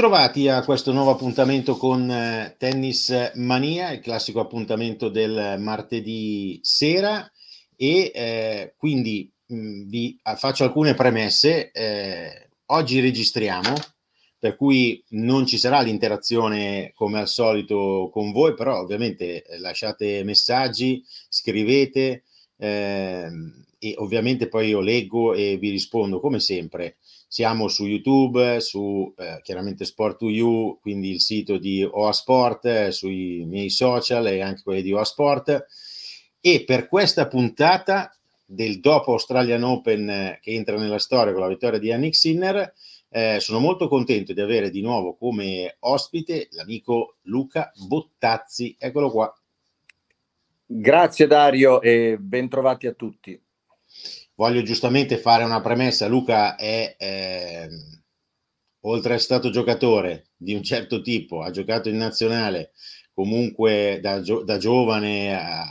Bentrovati a questo nuovo appuntamento con eh, Tennis Mania, il classico appuntamento del martedì sera e eh, quindi mh, mm, vi faccio alcune premesse. Eh, oggi registriamo, per cui non ci sarà l'interazione come al solito con voi, però ovviamente eh, lasciate messaggi, scrivete eh, e ovviamente poi io leggo e vi rispondo come sempre. Siamo su YouTube, su eh, chiaramente Sport2U, quindi il sito di OASport, sui miei social e anche quelli di OASport. E per questa puntata del dopo Australian Open eh, che entra nella storia con la vittoria di Yannick Sinner, eh, sono molto contento di avere di nuovo come ospite l'amico Luca Bottazzi. Eccolo qua. Grazie Dario e bentrovati a tutti voglio giustamente fare una premessa. Luca è, eh, oltre a stato giocatore di un certo tipo, ha giocato in nazionale, comunque da, da giovane è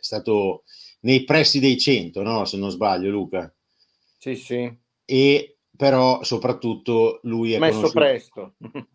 stato nei pressi dei 100, no? se non sbaglio Luca. Sì, sì. E però soprattutto lui è messo conosciuto... presto.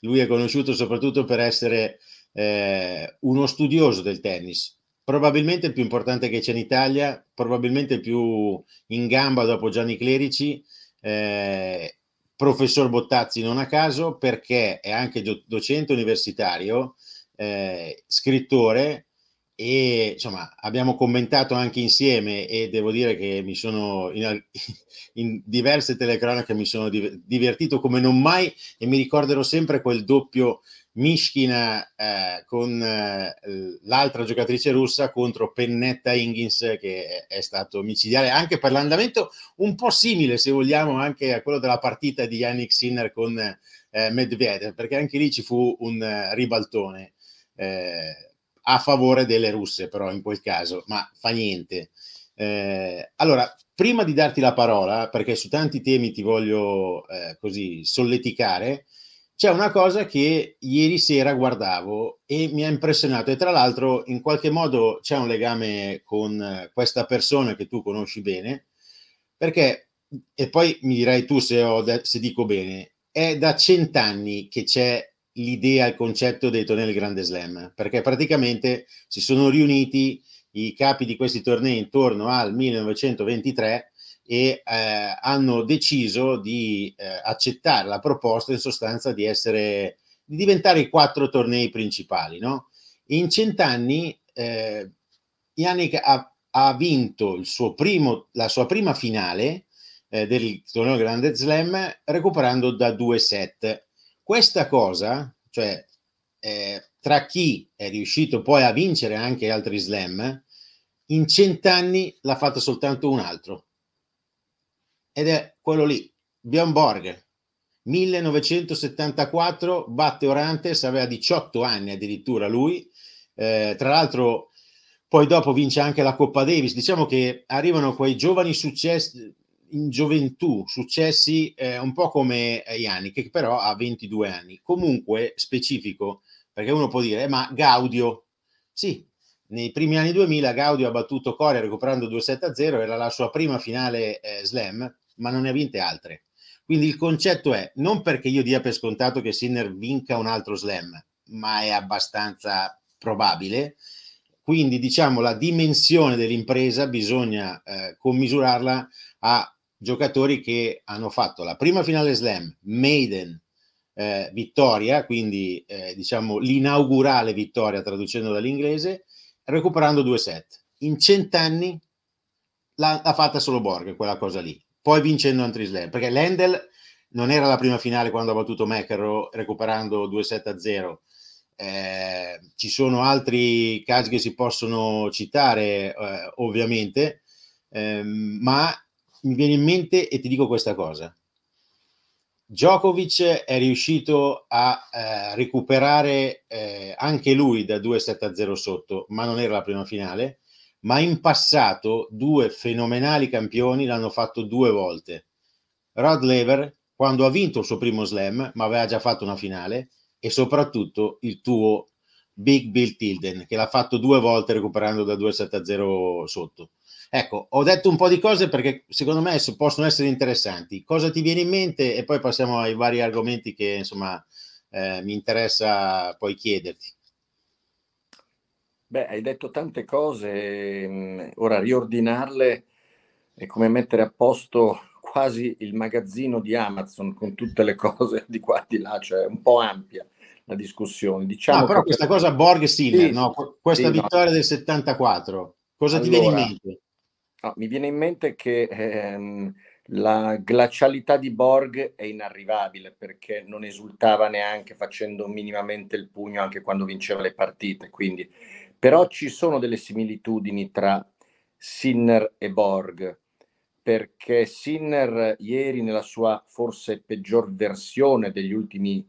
lui è conosciuto soprattutto per essere eh, uno studioso del tennis, probabilmente il più importante che c'è in Italia, probabilmente il più in gamba dopo Gianni Clerici, eh, professor Bottazzi non a caso perché è anche docente universitario, eh, scrittore e insomma abbiamo commentato anche insieme e devo dire che mi sono in, in diverse telecronache mi sono divertito come non mai e mi ricorderò sempre quel doppio Mishkina eh, con eh, l'altra giocatrice russa contro Pennetta Inghins che è, è, stato micidiale anche per l'andamento un po' simile se vogliamo anche a quello della partita di Yannick Sinner con eh, Medvedev perché anche lì ci fu un eh, ribaltone eh, a favore delle russe però in quel caso ma fa niente eh, allora prima di darti la parola perché su tanti temi ti voglio così solleticare c'è una cosa che ieri sera guardavo e mi ha impressionato e tra l'altro in qualche modo c'è un legame con eh, questa persona che tu conosci bene perché e poi mi dirai tu se, ho, se dico bene è da cent'anni che c'è l'idea il concetto dei tornei del Grande Slam perché praticamente si sono riuniti i capi di questi tornei intorno al 1923 e eh, hanno deciso di eh, accettare la proposta in sostanza di essere di diventare i quattro tornei principali. No? In cent'anni eh, Yannick ha, ha vinto primo, la sua prima finale eh, del torneo Grande Slam recuperando da due set. Questa cosa, cioè eh, tra chi è riuscito poi a vincere anche altri slam, in cent'anni l'ha fatta soltanto un altro, ed è quello lì, Björn Borg. 1974 batte Orantes, aveva 18 anni addirittura lui, eh, tra l'altro poi dopo vince anche la Coppa Davis, diciamo che arrivano quei giovani successi in gioventù, successi eh, un po' come Ianni, che però ha 22 anni. Comunque specifico, perché uno può dire, eh, ma Gaudio, sì, nei primi anni 2000 Gaudio ha battuto Corea recuperando 2-7-0, era la sua prima finale eh, slam, ma non ne ha vinte altre. Quindi il concetto è non perché io dia per scontato che Sinner vinca un altro slam, ma è abbastanza probabile. Quindi diciamo la dimensione dell'impresa bisogna eh, commisurarla a giocatori che hanno fatto la prima finale slam, Maiden, eh, vittoria, quindi eh, diciamo l'inaugurale vittoria traducendo dall'inglese, recuperando due set. In cent'anni l'ha, l'ha fatta solo Borg, quella cosa lì poi vincendo un Slam, perché l'Endel non era la prima finale quando ha battuto McEnroe recuperando 2-7 0. Eh, ci sono altri casi che si possono citare, eh, ovviamente, eh, ma mi viene in mente e ti dico questa cosa. Djokovic è riuscito a eh, recuperare eh, anche lui da 2-7 0 sotto, ma non era la prima finale ma in passato due fenomenali campioni l'hanno fatto due volte. Rod Lever quando ha vinto il suo primo slam, ma aveva già fatto una finale, e soprattutto il tuo Big Bill Tilden, che l'ha fatto due volte recuperando da 2-7-0 sotto. Ecco, ho detto un po' di cose perché secondo me possono essere interessanti. Cosa ti viene in mente? E poi passiamo ai vari argomenti che insomma eh, mi interessa poi chiederti. Beh, hai detto tante cose, mm, ora riordinarle è come mettere a posto quasi il magazzino di Amazon con tutte le cose di qua e di là, cioè un po' ampia la discussione. Diciamo no, però che... questa cosa Borg Sinner, sì, no? questa sì, vittoria no. del 74, cosa allora, ti viene in mente? No, mi viene in mente che ehm, la glacialità di Borg è inarrivabile perché non esultava neanche facendo minimamente il pugno anche quando vinceva le partite, quindi però ci sono delle similitudini tra Sinner e Borg, perché Sinner ieri nella sua forse peggior versione degli ultimi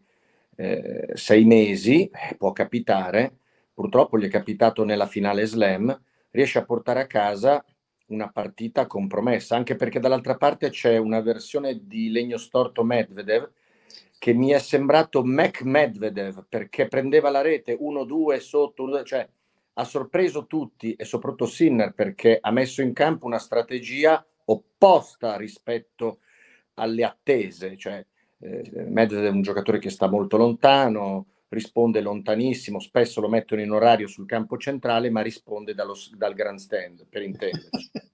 eh, sei mesi, eh, può capitare, purtroppo gli è capitato nella finale slam, riesce a portare a casa una partita compromessa, anche perché dall'altra parte c'è una versione di legno storto Medvedev che mi è sembrato Mac Medvedev perché prendeva la rete 1-2 sotto, 1-2, cioè ha sorpreso tutti e soprattutto Sinner perché ha messo in campo una strategia opposta rispetto alle attese, cioè eh, Medvedev è un giocatore che sta molto lontano, risponde lontanissimo, spesso lo mettono in orario sul campo centrale, ma risponde dallo, dal grand stand, per intenderci.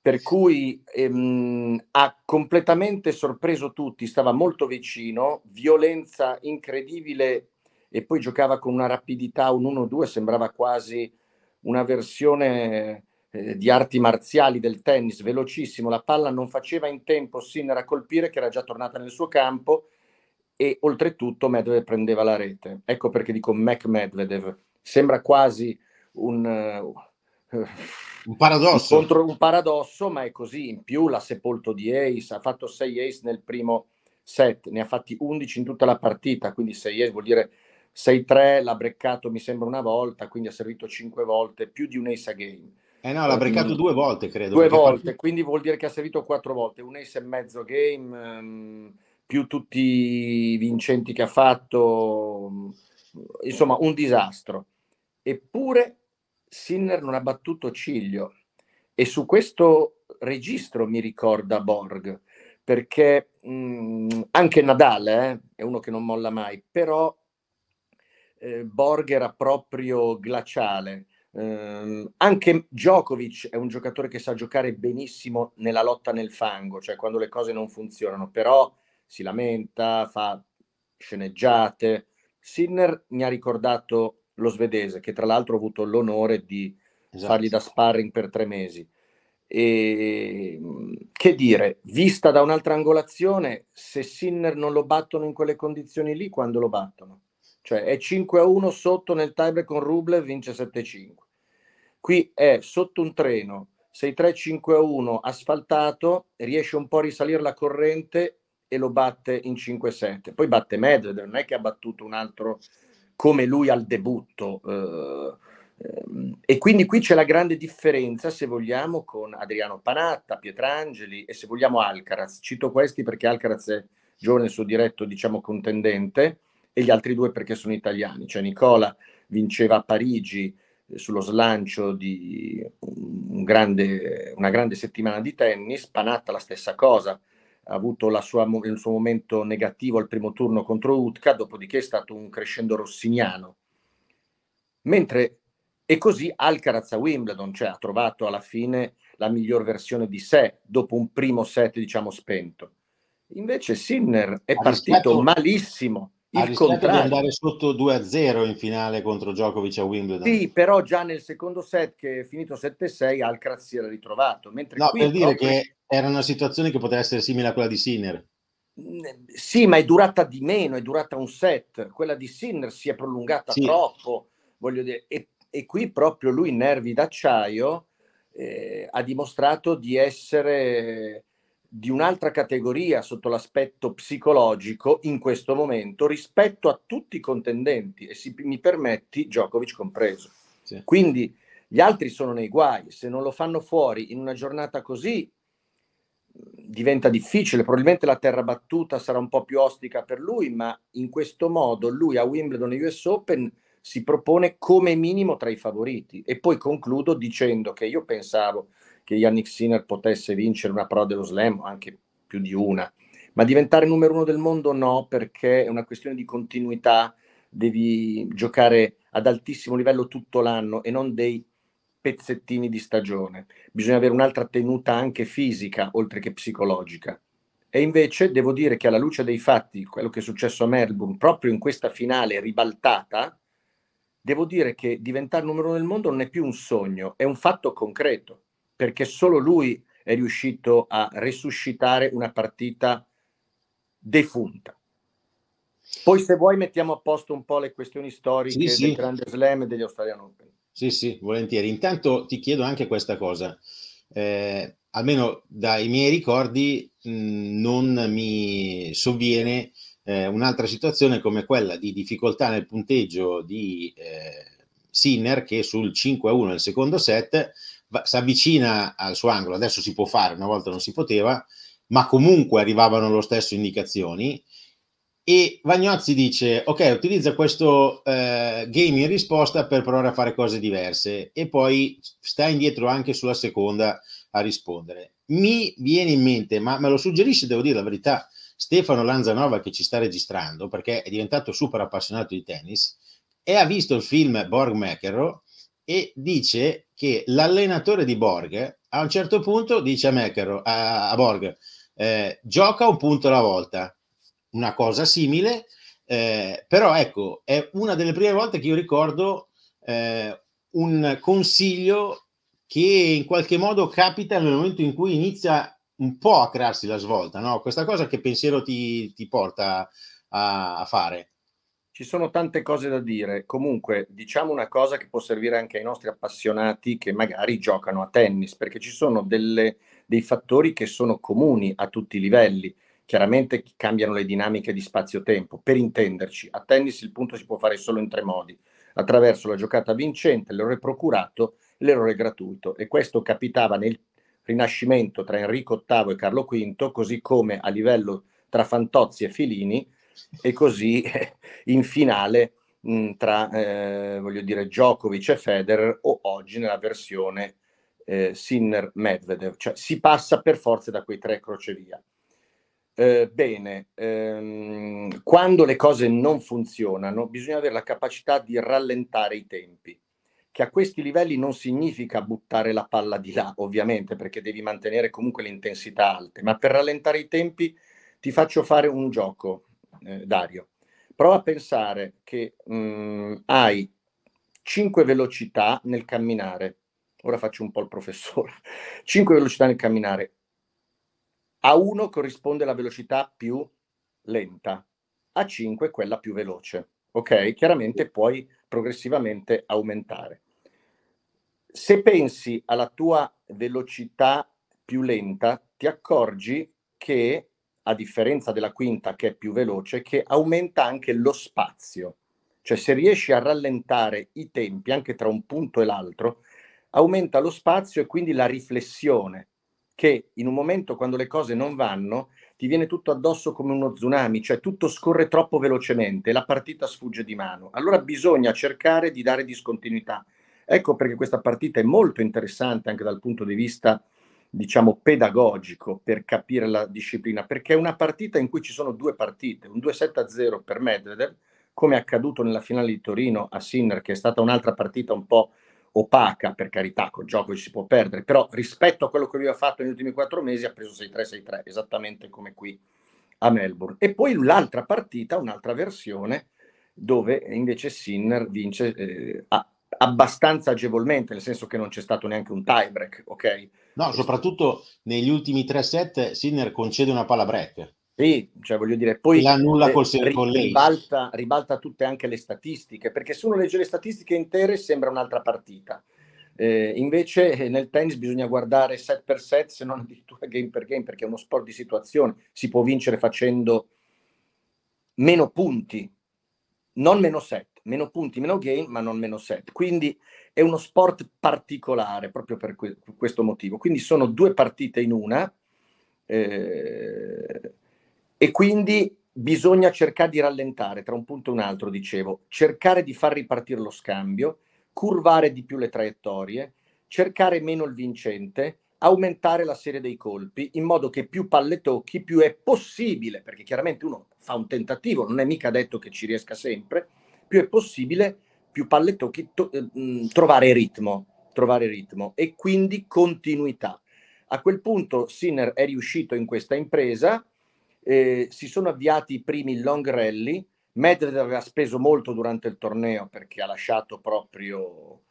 per cui ehm, ha completamente sorpreso tutti, stava molto vicino, violenza incredibile e poi giocava con una rapidità, un 1-2, sembrava quasi una versione eh, di arti marziali del tennis, velocissimo, la palla non faceva in tempo Sinner a colpire che era già tornata nel suo campo e oltretutto Medvedev prendeva la rete. Ecco perché dico Mac Medvedev, sembra quasi un... Uh, un paradosso. Contro un paradosso, ma è così. In più l'ha sepolto di ace, ha fatto 6 ace nel primo set, ne ha fatti 11 in tutta la partita, quindi 6 ace vuol dire 6-3 l'ha breccato mi sembra una volta, quindi ha servito 5 volte, più di un ace a game. Eh no, l'ha eh, breccato due volte, credo. Due volte, fa... quindi vuol dire che ha servito 4 volte, un ace e mezzo game, ehm, più tutti i vincenti che ha fatto, mm, insomma un disastro. Eppure Sinner non ha battuto Ciglio e su questo registro mi ricorda Borg, perché mh, mm, anche Nadal eh, è uno che non molla mai, però eh, Borger ha proprio glaciale. Eh, anche Djokovic è un giocatore che sa giocare benissimo nella lotta nel fango, cioè quando le cose non funzionano, però si lamenta, fa sceneggiate. Sinner mi ha ricordato lo svedese, che tra l'altro ho avuto l'onore di esatto. fargli da sparring per tre mesi. E, che dire, vista da un'altra angolazione, se Sinner non lo battono in quelle condizioni lì, quando lo battono? cioè è 5 a 1 sotto nel tiebreak con Ruble vince 7-5. a Qui è sotto un treno, 6-3-5 a 1, asfaltato, riesce un po' a risalire la corrente e lo batte in 5-7. Poi batte Medvedev, non è che ha battuto un altro come lui al debutto. Eh, ehm, e quindi qui c'è la grande differenza, se vogliamo, con Adriano Panatta, Pietrangeli e se vogliamo Alcaraz. Cito questi perché Alcaraz è giovane il suo diretto, diciamo, contendente e gli altri due perché sono italiani. Cioè Nicola vinceva a Parigi eh, sullo slancio di un grande, una grande settimana di tennis, Panatta la stessa cosa, ha avuto sua, il suo momento negativo al primo turno contro Utka, dopodiché è stato un crescendo rossiniano. Mentre, e così Alcaraz a Wimbledon, cioè ha trovato alla fine la miglior versione di sé dopo un primo set, diciamo, spento. Invece Sinner è partito malissimo ha contrario. di andare sotto 2-0 in finale contro Djokovic a Wimbledon. Sì, però già nel secondo set che è finito 7-6 Alcaraz si era ritrovato. Mentre no, qui, per dire proprio... che era una situazione che poteva essere simile a quella di Sinner. Sì, ma è durata di meno, è durata un set. Quella di Sinner si è prolungata sì. troppo, voglio dire. E, e, qui proprio lui, nervi d'acciaio, eh, ha dimostrato di essere di un'altra categoria sotto l'aspetto psicologico in questo momento rispetto a tutti i contendenti e si, mi permetti Djokovic compreso. Sì. Quindi gli altri sono nei guai, se non lo fanno fuori in una giornata così diventa difficile, probabilmente la terra battuta sarà un po' più ostica per lui, ma in questo modo lui a Wimbledon e US Open si propone come minimo tra i favoriti. E poi concludo dicendo che io pensavo che Yannick Sinner potesse vincere una prova dello slam, anche più di una, ma diventare numero uno del mondo no, perché è una questione di continuità, devi giocare ad altissimo livello tutto l'anno e non dei pezzettini di stagione. Bisogna avere un'altra tenuta anche fisica, oltre che psicologica. E invece devo dire che alla luce dei fatti, quello che è successo a Melbourne, proprio in questa finale ribaltata, devo dire che diventare numero uno del mondo non è più un sogno, è un fatto concreto, perché solo lui è riuscito a resuscitare una partita defunta. Poi se vuoi mettiamo a posto un po' le questioni storiche sì, sì. del Grande Slam e degli Australian Open. Sì, sì, volentieri. Intanto ti chiedo anche questa cosa. Eh, almeno dai miei ricordi mh, mm, non mi sovviene eh, un'altra situazione come quella di difficoltà nel punteggio di eh, Sinner che sul 5-1 nel secondo set si avvicina al suo angolo, adesso si può fare, una volta non si poteva, ma comunque arrivavano lo stesso indicazioni e Vagnozzi dice ok utilizza questo eh, game in risposta per provare a fare cose diverse e poi sta indietro anche sulla seconda a rispondere mi viene in mente ma me lo suggerisce devo dire la verità Stefano Lanzanova che ci sta registrando perché è diventato super appassionato di tennis e ha visto il film Borg McEnroe e dice che l'allenatore di Borg a un certo punto dice a, McEnroe, a, a Borg eh, gioca un punto alla volta una cosa simile eh, però ecco è una delle prime volte che io ricordo eh, un consiglio che in qualche modo capita nel momento in cui inizia un po' a crearsi la svolta, no? Questa cosa che pensiero ti, ti porta a, a fare? Ci sono tante cose da dire, comunque diciamo una cosa che può servire anche ai nostri appassionati che magari giocano a tennis, perché ci sono delle, dei fattori che sono comuni a tutti i livelli, chiaramente cambiano le dinamiche di spazio-tempo, per intenderci, a tennis il punto si può fare solo in tre modi, attraverso la giocata vincente, l'errore procurato, l'errore gratuito e questo capitava nel rinascimento tra Enrico VIII e Carlo V, così come a livello tra Fantozzi e Filini e così in finale mh, tra, eh, voglio dire, Djokovic e Federer o oggi nella versione eh, Sinner-Medvedev. Cioè si passa per forza da quei tre crocevia. Eh, bene, ehm, quando le cose non funzionano bisogna avere la capacità di rallentare i tempi che a questi livelli non significa buttare la palla di là, ovviamente, perché devi mantenere comunque l'intensità alte, ma per rallentare i tempi ti faccio fare un gioco, eh, Dario. Prova a pensare che mh, mm, hai 5 velocità nel camminare. Ora faccio un po' il professore. 5 velocità nel camminare. A 1 corrisponde la velocità più lenta, a 5 quella più veloce. Ok? Chiaramente puoi progressivamente aumentare. Se pensi alla tua velocità più lenta, ti accorgi che, a differenza della quinta che è più veloce, che aumenta anche lo spazio. Cioè se riesci a rallentare i tempi anche tra un punto e l'altro, aumenta lo spazio e quindi la riflessione che in un momento quando le cose non vanno ti viene tutto addosso come uno tsunami, cioè tutto scorre troppo velocemente, la partita sfugge di mano. Allora bisogna cercare di dare discontinuità. Ecco perché questa partita è molto interessante anche dal punto di vista diciamo pedagogico per capire la disciplina, perché è una partita in cui ci sono due partite, un 2-7-0 per Medvedev, come è accaduto nella finale di Torino a Sinner, che è stata un'altra partita un po' opaca, per carità, col gioco ci si può perdere, però rispetto a quello che lui ha fatto negli ultimi quattro mesi ha preso 6-3-6-3, esattamente come qui a Melbourne. E poi l'altra partita, un'altra versione, dove invece Sinner vince eh, abbastanza agevolmente, nel senso che non c'è stato neanche un tie break, ok? No, soprattutto negli ultimi tre set Sinner concede una palla break. Sì, cioè voglio dire, poi nulla eh, col ribalta, ribalta tutte anche le statistiche, perché se uno legge le statistiche intere sembra un'altra partita. Eh, invece eh, nel tennis bisogna guardare set per set, se non addirittura game per game, perché è uno sport di situazione. Si può vincere facendo meno punti, non meno set, meno punti, meno game, ma non meno set. Quindi è uno sport particolare proprio per que- questo motivo. Quindi sono due partite in una. Eh, e quindi bisogna cercare di rallentare tra un punto e un altro, dicevo, cercare di far ripartire lo scambio, curvare di più le traiettorie, cercare meno il vincente, aumentare la serie dei colpi in modo che più palle tocchi, più è possibile, perché chiaramente uno fa un tentativo, non è mica detto che ci riesca sempre, più è possibile, più palle tocchi, to- eh, mm, trovare ritmo, trovare ritmo e quindi continuità. A quel punto Sinner è riuscito in questa impresa, eh, si sono avviati i primi long rally. Medvedev ha speso molto durante il torneo perché ha lasciato proprio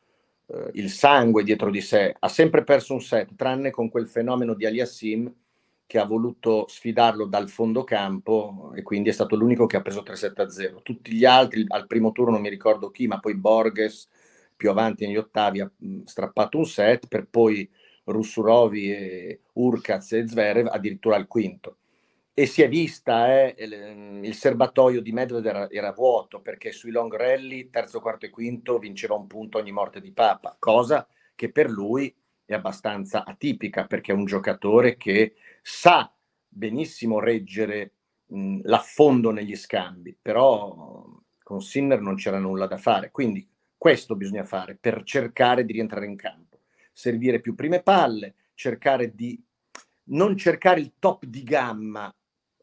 eh, il sangue dietro di sé. Ha sempre perso un set, tranne con quel fenomeno di Aliassim che ha voluto sfidarlo dal fondo campo e quindi è stato l'unico che ha preso 3-7-0. Tutti gli altri, al primo turno non mi ricordo chi, ma poi Borges più avanti negli ottavi ha mm, strappato un set per poi Russurovi, e Urkaz e Zverev addirittura al quinto e si è vista, eh, mm, il serbatoio di Medved era, era, vuoto perché sui long rally, terzo, quarto e quinto, vinceva un punto ogni morte di Papa, cosa che per lui è abbastanza atipica perché è un giocatore che sa benissimo reggere mh, mm, l'affondo negli scambi, però con Sinner non c'era nulla da fare, quindi questo bisogna fare per cercare di rientrare in campo, servire più prime palle, cercare di non cercare il top di gamma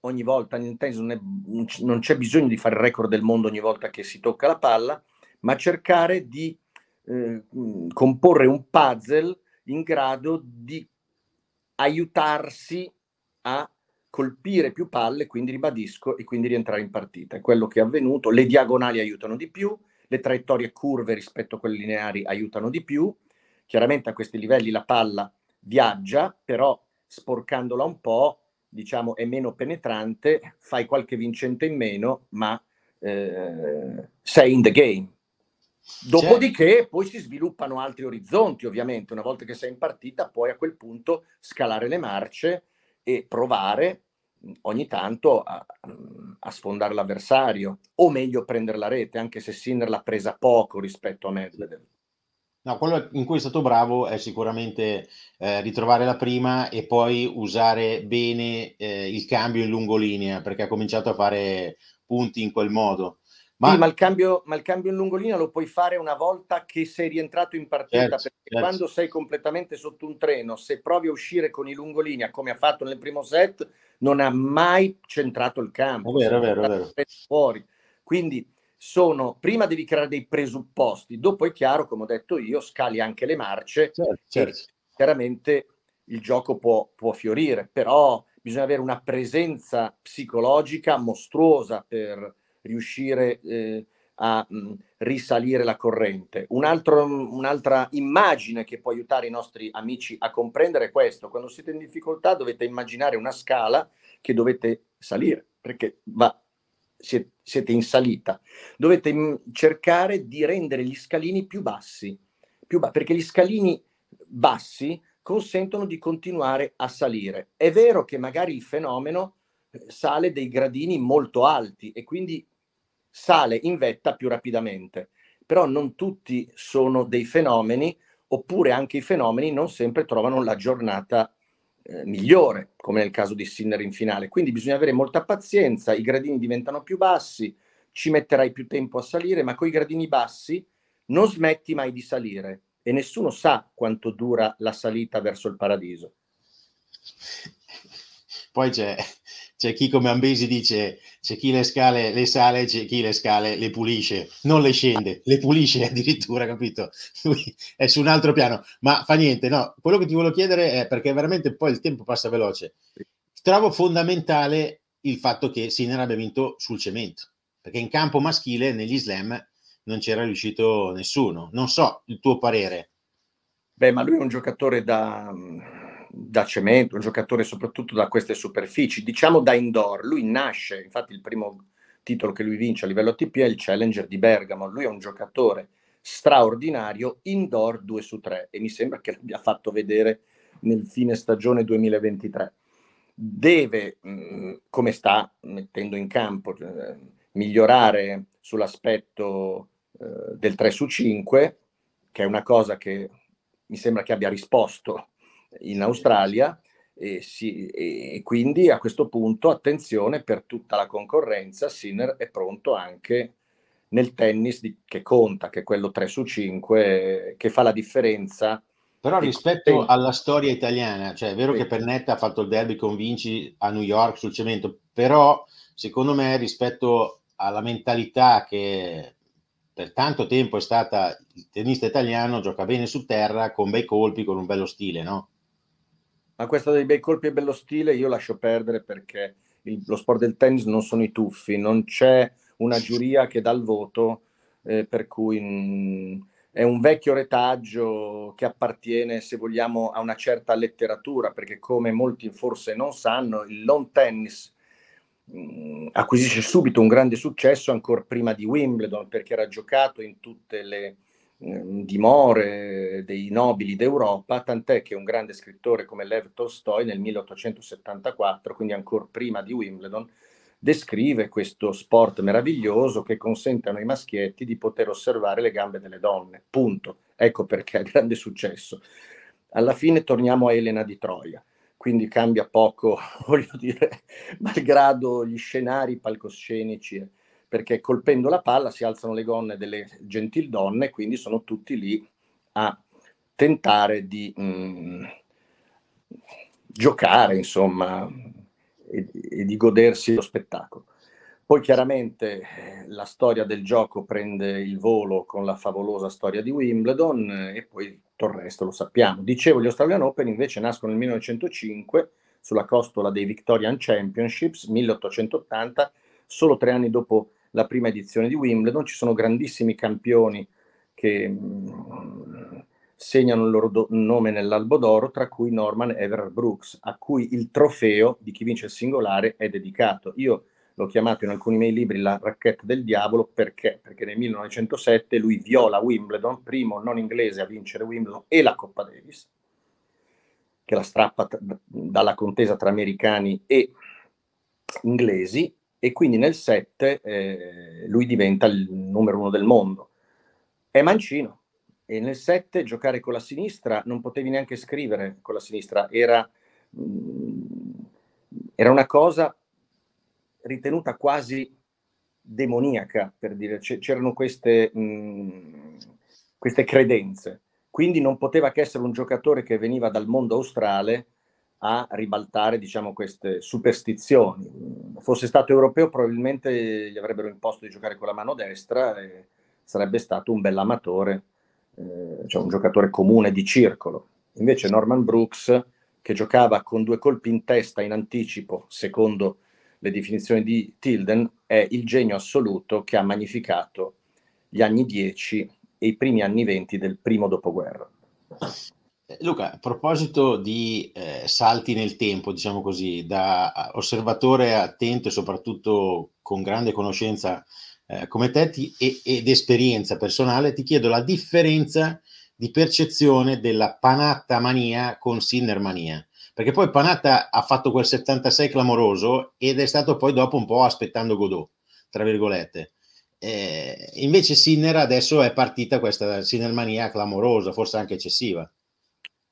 ogni volta nel tennis non, è, non c'è bisogno di fare il record del mondo ogni volta che si tocca la palla, ma cercare di eh, comporre un puzzle in grado di aiutarsi a colpire più palle, quindi ribadisco, e quindi rientrare in partita. È quello che è avvenuto, le diagonali aiutano di più, le traiettorie curve rispetto a quelle lineari aiutano di più, chiaramente a questi livelli la palla viaggia, però sporcandola un po' diciamo, è meno penetrante, fai qualche vincente in meno, ma eh, sei in the game. Dopodiché certo. poi si sviluppano altri orizzonti, ovviamente, una volta che sei in partita, puoi a quel punto scalare le marce e provare ogni tanto a, a sfondare l'avversario, o meglio prendere la rete, anche se Sinner l'ha presa poco rispetto a Medvedev. No, quello in cui è stato bravo è sicuramente eh, ritrovare la prima e poi usare bene eh, il cambio in lungolinea, perché ha cominciato a fare punti in quel modo. Ma... Sì, ma, il cambio, ma il cambio in lungolinea lo puoi fare una volta che sei rientrato in partita, certo, perché certo. quando sei completamente sotto un treno, se provi a uscire con i lungolinea, come ha fatto nel primo set, non ha mai centrato il campo. È vero, è vero, è vero. Fuori. Quindi sono prima devi creare dei presupposti, dopo è chiaro, come ho detto io, scali anche le marce. Certo, certo. Chiaramente il gioco può, può fiorire, però bisogna avere una presenza psicologica mostruosa per riuscire eh, a mh, mm, risalire la corrente. Un altro, un'altra immagine che può aiutare i nostri amici a comprendere è questo. Quando siete in difficoltà dovete immaginare una scala che dovete salire, perché va siete, in salita, dovete mm, cercare di rendere gli scalini più bassi, più ba- perché gli scalini bassi consentono di continuare a salire. È vero che magari il fenomeno eh, sale dei gradini molto alti e quindi sale in vetta più rapidamente, però non tutti sono dei fenomeni, oppure anche i fenomeni non sempre trovano la giornata eh, migliore, come nel caso di Sinner in finale. Quindi bisogna avere molta pazienza, i gradini diventano più bassi, ci metterai più tempo a salire, ma con i gradini bassi non smetti mai di salire e nessuno sa quanto dura la salita verso il paradiso. Poi c'è c'è chi come Ambesi dice, c'è chi le scale le sale, c'è chi le scale le pulisce, non le scende, le pulisce addirittura, capito? Lui è su un altro piano, ma fa niente, no, quello che ti volevo chiedere è perché veramente poi il tempo passa veloce. Trovo fondamentale il fatto che Sinner abbia vinto sul cemento, perché in campo maschile negli slam non c'era riuscito nessuno. Non so il tuo parere. Beh, ma lui è un giocatore da da cemento, un giocatore soprattutto da queste superfici, diciamo da indoor. Lui nasce, infatti il primo titolo che lui vince a livello TP è il Challenger di Bergamo. Lui è un giocatore straordinario indoor 2 su 3 e mi sembra che l'abbia fatto vedere nel fine stagione 2023. Deve, mh, mm, come sta mettendo in campo, eh, migliorare sull'aspetto eh, del 3 su 5, che è una cosa che mi sembra che abbia risposto in Australia e, si, e, quindi a questo punto attenzione per tutta la concorrenza, Sinner è pronto anche nel tennis di, che conta, che è quello 3 su 5, che fa la differenza. Però rispetto alla storia italiana, cioè è vero sì. che Pernetta ha fatto il derby con Vinci a New York sul cemento, però secondo me rispetto alla mentalità che per tanto tempo è stata il tennista italiano, gioca bene su terra, con bei colpi, con un bello stile, no? Ma questo dei bei colpi e bello stile io lascio perdere perché il, lo sport del tennis non sono i tuffi, non c'è una giuria che dà il voto, eh, per cui mh, mm, è un vecchio retaggio che appartiene, se vogliamo, a una certa letteratura, perché come molti forse non sanno, il lawn tennis mh, mm, acquisisce subito un grande successo ancora prima di Wimbledon, perché era giocato in tutte le Ehm, dimore dei nobili d'Europa, tant'è che un grande scrittore come Lev Tolstoi nel 1874, quindi ancora prima di Wimbledon, descrive questo sport meraviglioso che consente ai maschietti di poter osservare le gambe delle donne. Punto. Ecco perché ha grande successo. Alla fine torniamo a Elena di Troia, quindi cambia poco, voglio dire, malgrado gli scenari palcoscenici perché colpendo la palla si alzano le gonne delle gentildonne, donne, quindi sono tutti lì a tentare di mh, mm, giocare, insomma, e, e, di godersi lo spettacolo. Poi chiaramente eh, la storia del gioco prende il volo con la favolosa storia di Wimbledon eh, e poi tutto il resto lo sappiamo. Dicevo, gli Australian Open invece nascono nel 1905 sulla costola dei Victorian Championships, 1880, solo tre anni dopo la prima edizione di Wimbledon, ci sono grandissimi campioni che mm, segnano il loro do- nome nell'albo d'oro, tra cui Norman Everard Brooks, a cui il trofeo di chi vince il singolare è dedicato. Io l'ho chiamato in alcuni miei libri la racchetta del diavolo perché? Perché nel 1907 lui viola Wimbledon, primo non inglese a vincere Wimbledon e la Coppa Davis, che la strappa t- dalla contesa tra americani e inglesi e quindi nel 7 eh, lui diventa il numero uno del mondo. È mancino e nel 7 giocare con la sinistra non potevi neanche scrivere con la sinistra, era, mh, mm, era una cosa ritenuta quasi demoniaca, per dire, C- c'erano queste, mh, mm, queste credenze. Quindi non poteva che essere un giocatore che veniva dal mondo australe a ribaltare diciamo, queste superstizioni. Fosse stato europeo probabilmente gli avrebbero imposto di giocare con la mano destra e sarebbe stato un bell'amatore, eh, cioè un giocatore comune di circolo. Invece Norman Brooks, che giocava con due colpi in testa in anticipo, secondo le definizioni di Tilden, è il genio assoluto che ha magnificato gli anni 10 e i primi anni 20 del primo dopoguerra. Eh, Luca, a proposito di eh, salti nel tempo, diciamo così, da osservatore attento e soprattutto con grande conoscenza eh, come te ti, e, ed esperienza personale, ti chiedo la differenza di percezione della panatta mania con Sinner mania. Perché poi Panatta ha fatto quel 76 clamoroso ed è stato poi dopo un po' aspettando Godot, tra virgolette. Eh, invece Sinner adesso è partita questa Sinner mania clamorosa, forse anche eccessiva.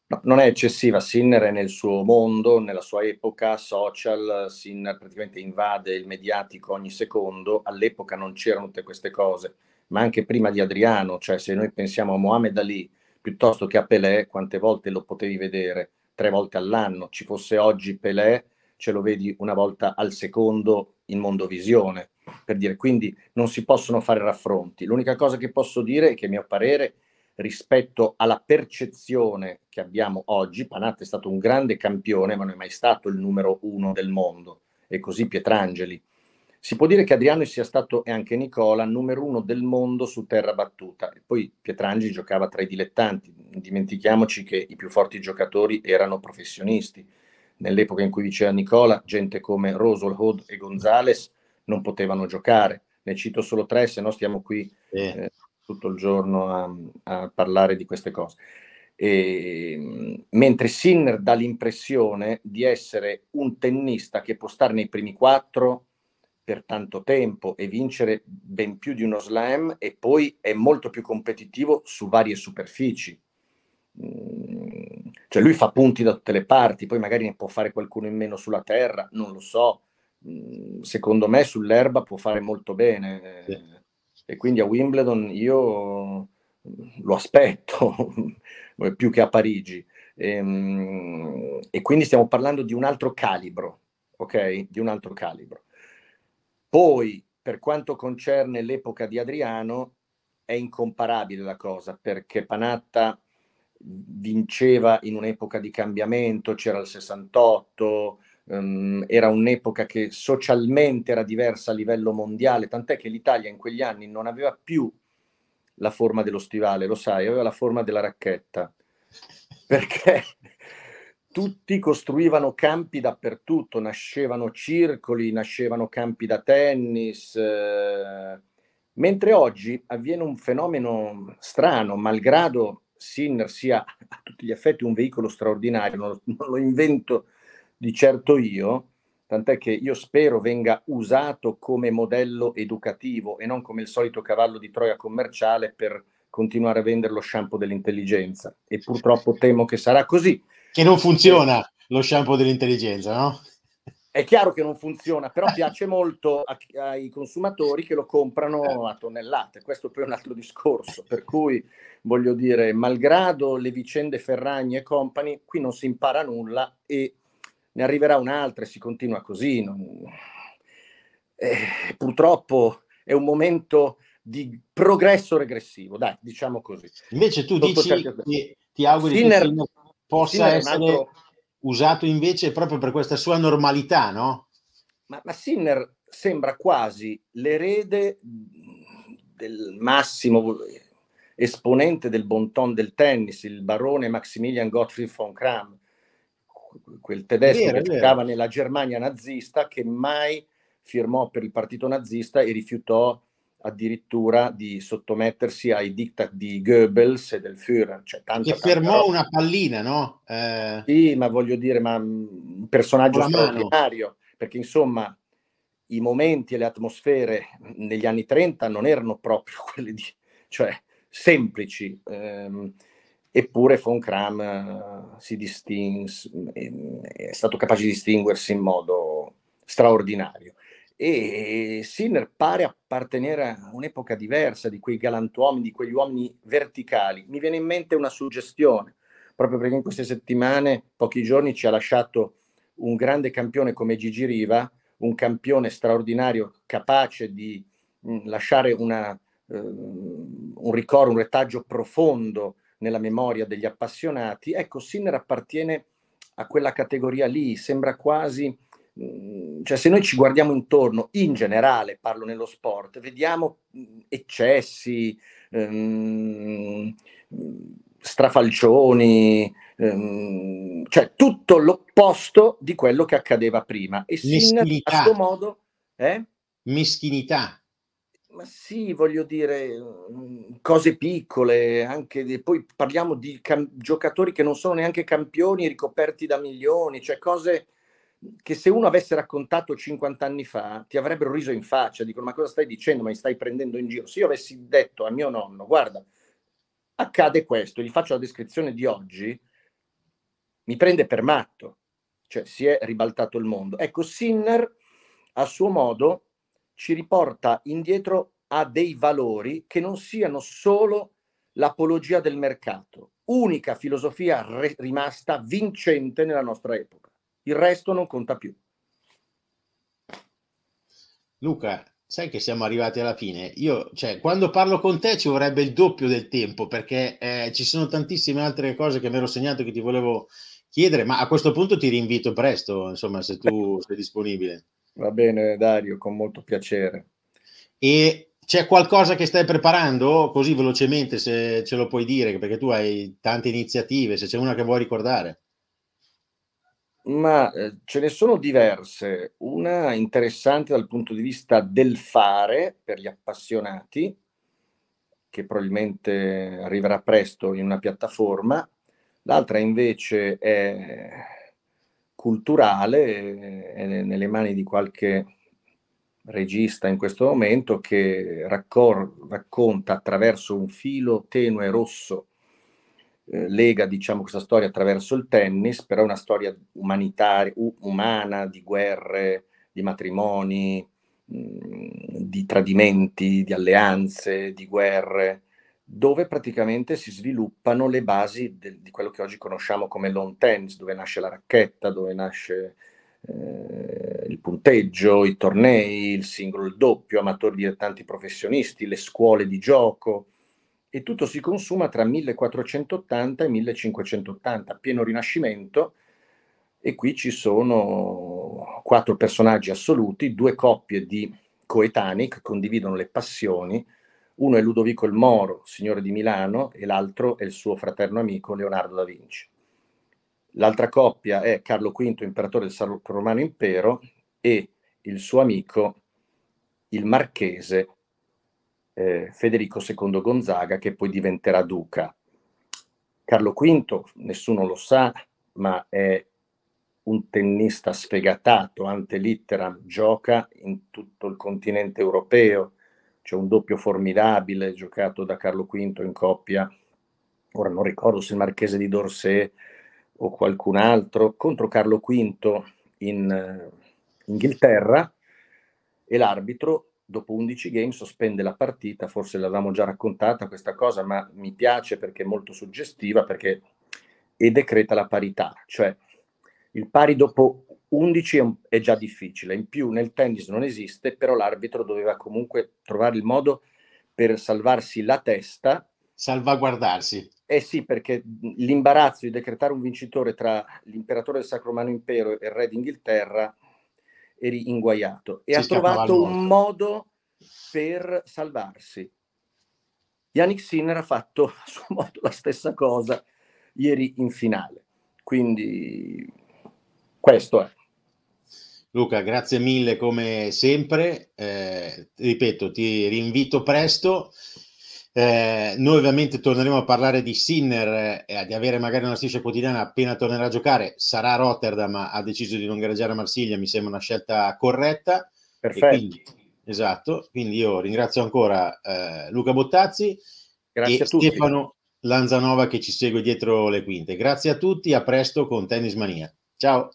No, non è eccessiva, Sinner è nel suo mondo, nella sua epoca social, Sinner praticamente invade il mediatico ogni secondo, all'epoca non c'erano tutte queste cose, ma anche prima di Adriano, cioè se noi pensiamo a Mohamed Ali piuttosto che a Pelé, quante volte lo potevi vedere? Tre volte all'anno, ci fosse oggi Pelé, ce lo vedi una volta al secondo in mondovisione, per dire, quindi non si possono fare raffronti. L'unica cosa che posso dire è che a mio parere è rispetto alla percezione che abbiamo oggi. Panatta è stato un grande campione, ma non è mai stato il numero uno del mondo, e così Pietrangeli. Si può dire che Adriano sia stato, e anche Nicola, numero uno del mondo su terra battuta. E poi Pietrangeli giocava tra i dilettanti. Dimentichiamoci che i più forti giocatori erano professionisti. Nell'epoca in cui diceva Nicola, gente come Rosol, Hod e Gonzales non potevano giocare. Ne cito solo tre, se no stiamo qui eh. Eh, tutto il giorno a, a parlare di queste cose. E, ehm, mentre Sinner dà l'impressione di essere un tennista che può stare nei primi quattro per tanto tempo e vincere ben più di uno slam e poi è molto più competitivo su varie superfici. Mm, cioè lui fa punti da tutte le parti, poi magari ne può fare qualcuno in meno sulla terra, non lo so. Mm, secondo me sull'erba può fare molto bene. Sì. Eh, e quindi a Wimbledon io lo aspetto più che a Parigi. E, ehm, e, quindi stiamo parlando di un altro calibro, ok? Di un altro calibro. Poi, per quanto concerne l'epoca di Adriano, è incomparabile la cosa perché Panatta vinceva in un'epoca di cambiamento, c'era il 68, um, era un'epoca che socialmente era diversa a livello mondiale, tant'è che l'Italia in quegli anni non aveva più la forma dello stivale, lo sai, aveva la forma della racchetta, perché tutti costruivano campi dappertutto, nascevano circoli, nascevano campi da tennis. Eh, Mentre oggi avviene un fenomeno strano, malgrado Sinner sia a tutti gli effetti un veicolo straordinario, non non lo invento di certo io, tant'è che io spero venga usato come modello educativo e non come il solito cavallo di Troia commerciale per continuare a vendere lo shampoo dell'intelligenza. E purtroppo temo che sarà così. Che non funziona e... lo shampoo dell'intelligenza, no? È chiaro che non funziona, però piace molto a, ai consumatori che lo comprano a tonnellate, questo poi è un altro discorso, per cui voglio dire, malgrado le vicende Ferragni e compagni, qui non si impara nulla e ne arriverà un'altra e si continua così. Non... Eh, purtroppo è un momento di progresso regressivo, dai, diciamo così. Invece tu Sotto dici certi... ti, ti auguri Sinner, che Sinner possa Sinner essere altro... usato invece proprio per questa sua normalità, no? Ma, ma Sinner sembra quasi l'erede del massimo esponente del bon ton del tennis, il barone Maximilian Gottfried von Kram, quel tedesco vero, che giocava nella Germania nazista che mai firmò per il partito nazista e rifiutò addirittura di sottomettersi ai diktat di Goebbels e del Führer. Cioè, tanta, che fermò tanta una pallina, no? Eh... Sì, ma voglio dire, ma mm, un personaggio straordinario, perché insomma i momenti e le atmosfere negli anni 30 non erano proprio quelli di... cioè semplici. Ehm, eppure von Kram eh, distinse, mm, è stato capace di distinguersi in modo straordinario. E Sinner pare appartenere a un'epoca diversa di quei galantuomini, di quegli uomini verticali. Mi viene in mente una suggestione, proprio perché in queste settimane, pochi giorni, ci ha lasciato un grande campione come Gigi Riva, un campione straordinario, capace di mh, mm, lasciare una, eh, un ricordo, un retaggio profondo nella memoria degli appassionati, ecco, Sinner appartiene a quella categoria lì, sembra quasi, mh, mm, cioè se noi ci guardiamo intorno, in generale parlo nello sport, vediamo mm, eccessi, mh, ehm, strafalcioni, mh, ehm, cioè tutto l'opposto di quello che accadeva prima. E Sinner Mischinità. a suo modo... Eh? Meschinità, ma sì, voglio dire, mm, cose piccole, anche di, poi parliamo di cam- giocatori che non sono neanche campioni ricoperti da milioni, cioè cose che se uno avesse raccontato 50 anni fa ti avrebbero riso in faccia, dicono ma cosa stai dicendo, ma mi stai prendendo in giro? Se io avessi detto a mio nonno, guarda, accade questo, gli faccio la descrizione di oggi, mi prende per matto, cioè si è ribaltato il mondo. Ecco, Sinner a suo modo ci riporta indietro a dei valori che non siano solo l'apologia del mercato, unica filosofia re- rimasta vincente nella nostra epoca. Il resto non conta più. Luca, sai che siamo arrivati alla fine. Io, cioè, quando parlo con te ci vorrebbe il doppio del tempo perché eh, ci sono tantissime altre cose che mi ero segnato che ti volevo chiedere, ma a questo punto ti rinvito presto, insomma, se tu sei disponibile. Va bene Dario, con molto piacere. E c'è qualcosa che stai preparando? Così velocemente se ce lo puoi dire, perché tu hai tante iniziative, se c'è una che vuoi ricordare. Ma eh, ce ne sono diverse. Una interessante dal punto di vista del fare per gli appassionati, che probabilmente arriverà presto in una piattaforma. L'altra invece è culturale eh, è nelle mani di qualche regista in questo momento che raccor- racconta attraverso un filo tenue rosso, eh, lega diciamo questa storia attraverso il tennis, però è una storia umanitaria, u- umana, di guerre, di matrimoni, mh, mm, di tradimenti, di alleanze, di guerre, dove praticamente si sviluppano le basi de- di quello che oggi conosciamo come lawn tennis, dove nasce la racchetta, dove nasce eh, il punteggio, i tornei, il singolo, il doppio, amatori dilettanti professionisti, le scuole di gioco e tutto si consuma tra 1480 e 1580, pieno rinascimento e qui ci sono quattro personaggi assoluti, due coppie di coetanei che condividono le passioni uno è Ludovico il Moro, signore di Milano, e l'altro è il suo fraterno amico Leonardo da Vinci. L'altra coppia è Carlo V, imperatore del Sacro Romano Impero, e il suo amico, il marchese eh, Federico II Gonzaga, che poi diventerà duca. Carlo V, nessuno lo sa, ma è un tennista sfegatato, ante litteram, gioca in tutto il continente europeo, c'è un doppio formidabile giocato da Carlo V in coppia, ora non ricordo se il Marchese di Dorsey o qualcun altro, contro Carlo V in eh, Inghilterra e l'arbitro dopo 11 game sospende la partita, forse l'avevamo già raccontata questa cosa, ma mi piace perché è molto suggestiva perché, e decreta la parità, cioè il pari dopo 11 è, già difficile, in più nel tennis non esiste, però l'arbitro doveva comunque trovare il modo per salvarsi la testa. Salvaguardarsi. Eh sì, perché l'imbarazzo di decretare un vincitore tra l'imperatore del Sacro Romano Impero e il re d'Inghilterra eri inguaiato e Ci ha trovato un modo per salvarsi. Yannick Sinner ha fatto a suo modo la stessa cosa ieri in finale. Quindi questo è. Luca, grazie mille come sempre. Eh, ripeto, ti rinvito presto. Eh, noi ovviamente torneremo a parlare di Sinner e eh, di avere magari una striscia quotidiana appena tornerà a giocare. Sarà Rotterdam, ma ha deciso di non gareggiare a Marsiglia, mi sembra una scelta corretta. Perfetto. Quindi, esatto, quindi io ringrazio ancora eh, Luca Bottazzi grazie e Stefano Lanzanova che ci segue dietro le quinte. Grazie a tutti, a presto con Tennis Mania. Ciao.